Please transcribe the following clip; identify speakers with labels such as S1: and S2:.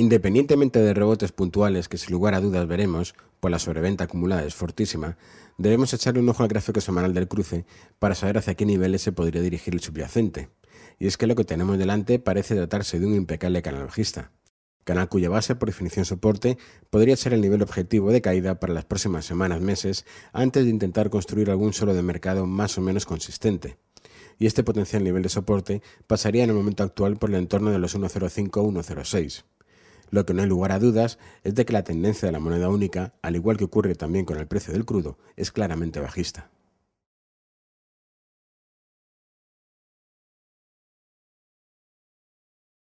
S1: Independientemente de rebotes puntuales que sin lugar a dudas veremos, pues la sobreventa acumulada es fortísima, debemos echarle un ojo al gráfico semanal del cruce para saber hacia qué niveles se podría dirigir el subyacente. Y es que lo que tenemos delante parece tratarse de un impecable canal bajista, canal cuya base por definición soporte podría ser el nivel objetivo de caída para las próximas semanas, meses, antes de intentar construir algún solo de mercado más o menos consistente y este potencial nivel de soporte pasaría en el momento actual por el entorno de los 1.05-1.06. Lo que no hay lugar a dudas es de que la tendencia de la moneda única, al igual que ocurre también con el precio del crudo, es claramente bajista.